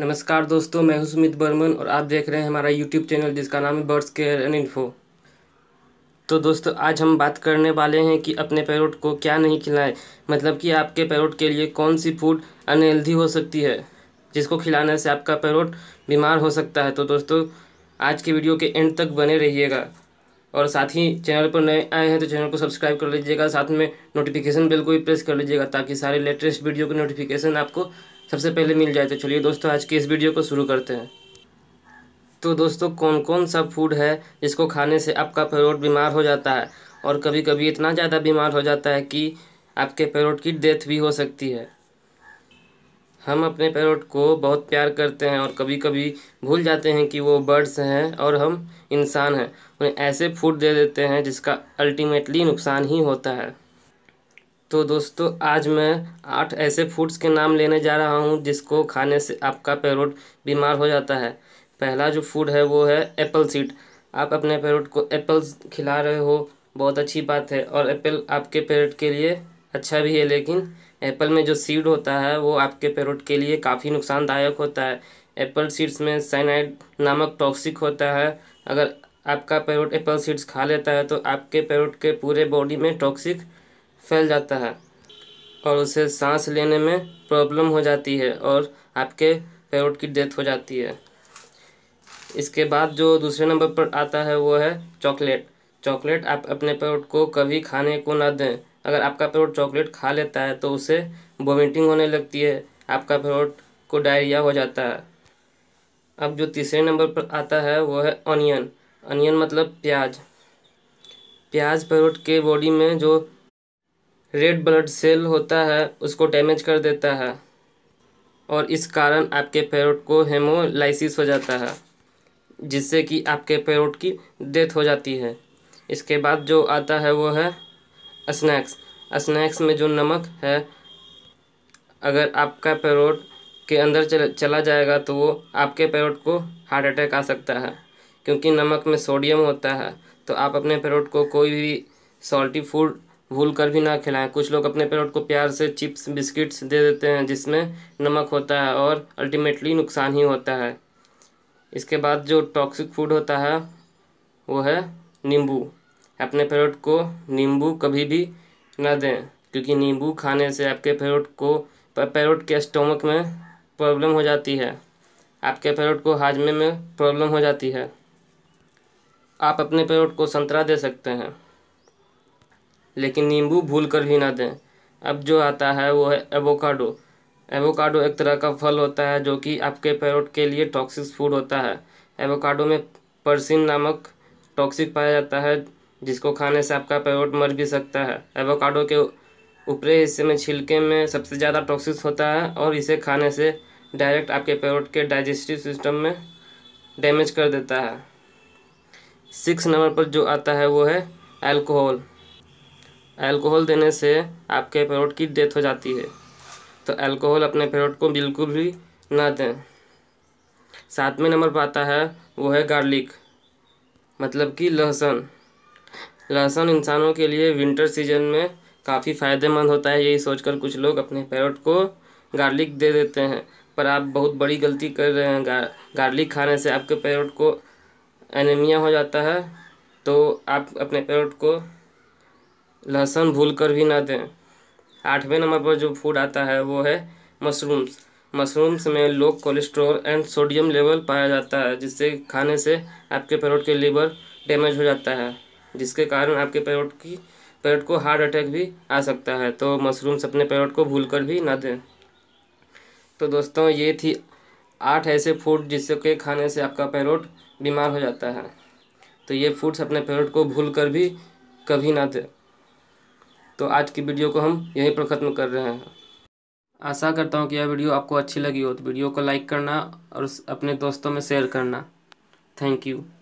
नमस्कार दोस्तों मैं हूं सुमित बर्मन और आप देख रहे हैं हमारा यूट्यूब चैनल जिसका नाम है बर्ड्स केयर एंड इन्फो तो दोस्तों आज हम बात करने वाले हैं कि अपने पैरोट को क्या नहीं खिलाएं मतलब कि आपके पैरोट के लिए कौन सी फूड अनहेल्दी हो सकती है जिसको खिलाने से आपका पैरोट बीमार हो सकता है तो दोस्तों आज के वीडियो के एंड तक बने रहिएगा और साथ ही चैनल पर नए आए हैं तो चैनल को सब्सक्राइब कर लीजिएगा साथ में नोटिफिकेशन बिल को भी प्रेस कर लीजिएगा ताकि सारे लेटेस्ट वीडियो के नोटिफिकेशन आपको सबसे पहले मिल जाए तो चलिए दोस्तों आज के इस वीडियो को शुरू करते हैं तो दोस्तों कौन कौन सा फूड है जिसको खाने से आपका पैरोट बीमार हो जाता है और कभी कभी इतना ज़्यादा बीमार हो जाता है कि आपके पैरोट की डेथ भी हो सकती है हम अपने पैरोट को बहुत प्यार करते हैं और कभी कभी भूल जाते हैं कि वो बर्ड्स हैं और हम इंसान हैं उन्हें ऐसे फूड दे देते हैं जिसका अल्टीमेटली नुकसान ही होता है तो दोस्तों आज मैं आठ ऐसे फूड्स के नाम लेने जा रहा हूँ जिसको खाने से आपका पैरोट बीमार हो जाता है पहला जो फूड है वो है एप्पल सीड आप अपने पैरोट को एप्पल खिला रहे हो बहुत अच्छी बात है और एप्पल आपके पैरोट के लिए अच्छा भी है लेकिन एप्पल में जो सीड होता है वो आपके पैरोट के लिए काफ़ी नुकसानदायक होता है एप्पल सीड्स में साइनाइड नामक टॉक्सिक होता है अगर आपका पैरोट एप्पल सीड्स खा लेता है तो आपके पैरोट के पूरे बॉडी में टॉक्सिक फैल जाता है और उसे सांस लेने में प्रॉब्लम हो जाती है और आपके पैरोट की डेथ हो जाती है इसके बाद जो दूसरे नंबर पर आता है वो है चॉकलेट चॉकलेट आप अपने पैरोट को कभी खाने को ना दें अगर आपका पैरोट चॉकलेट खा लेता है तो उसे वोमिटिंग होने लगती है आपका पैरोट को डायरिया हो जाता है अब जो तीसरे नंबर पर आता है वो है ऑनियन ऑनियन मतलब प्याज प्याज पैरोट के बॉडी में जो रेड ब्लड सेल होता है उसको डैमेज कर देता है और इस कारण आपके पैरोट को हेमोलाइसिस हो जाता है जिससे कि आपके पैरोट की डेथ हो जाती है इसके बाद जो आता है वो है स्नैक्स स्नैक्स में जो नमक है अगर आपका पैरोट के अंदर चल, चला जाएगा तो वो आपके पैरोट को हार्ट अटैक आ सकता है क्योंकि नमक में सोडियम होता है तो आप अपने पैरोट को कोई भी सॉल्टी फूड भूल कर भी ना खिलाएं कुछ लोग अपने पेरोट को प्यार से चिप्स बिस्किट्स दे देते हैं जिसमें नमक होता है और अल्टीमेटली नुकसान ही होता है इसके बाद जो टॉक्सिक फूड होता है वो है नींबू अपने पेरोट को नींबू कभी भी ना दें क्योंकि नींबू खाने से आपके पेरोट को पेरोट के स्टोमक में प्रॉब्लम हो जाती है आपके पेरोट को हाजमे में प्रॉब्लम हो जाती है आप अपने पेरोट को संतरा दे सकते हैं लेकिन नींबू भूल कर भी ना दें अब जो आता है वो है एवोकाडो एवोकाडो एक तरह का फल होता है जो कि आपके पैरोट के लिए टॉक्सिक फूड होता है एवोकाडो में परसिन नामक टॉक्सिक पाया जाता है जिसको खाने से आपका पैरोट मर भी सकता है एवोकाडो के ऊपरे हिस्से में छिलके में सबसे ज़्यादा टॉक्सिक होता है और इसे खाने से डायरेक्ट आपके पैरोट के डाइजेस्टिव सिस्टम में डैमेज कर देता है सिक्स नंबर पर जो आता है वो है एल्कोहल अल्कोहल देने से आपके पेरोट की डेथ हो जाती है तो अल्कोहल अपने पेरोट को बिल्कुल भी ना दें सातवें नंबर पर आता है वो है गार्लिक मतलब कि लहसुन लहसुन इंसानों के लिए विंटर सीजन में काफ़ी फ़ायदेमंद होता है यही सोचकर कुछ लोग अपने पेरोट को गार्लिक दे देते हैं पर आप बहुत बड़ी गलती कर रहे हैं गा, गार्लिक खाने से आपके पेरोट को एनीमिया हो जाता है तो आप अपने पेरोट को लहसुन भूल कर भी ना दें आठवें नंबर पर जो फूड आता है वो है मशरूम्स मशरूम्स में low cholesterol and sodium level पाया जाता है जिससे खाने से आपके पैरोट के लीवर डैमेज हो जाता है जिसके कारण आपके पेरोट की पेरोट को हार्ट अटैक भी आ सकता है तो मशरूम्स अपने पेरोट को भूल कर भी ना दें तो दोस्तों ये थी आठ ऐसे फूड जिससे के खाने से आपका पैरोट बीमार हो जाता है तो ये फूड्स अपने पेरोट को भूल कर भी कभी ना दें तो आज की वीडियो को हम यहीं पर ख़त्म कर रहे हैं आशा करता हूँ कि यह वीडियो आपको अच्छी लगी हो तो वीडियो को लाइक करना और अपने दोस्तों में शेयर करना थैंक यू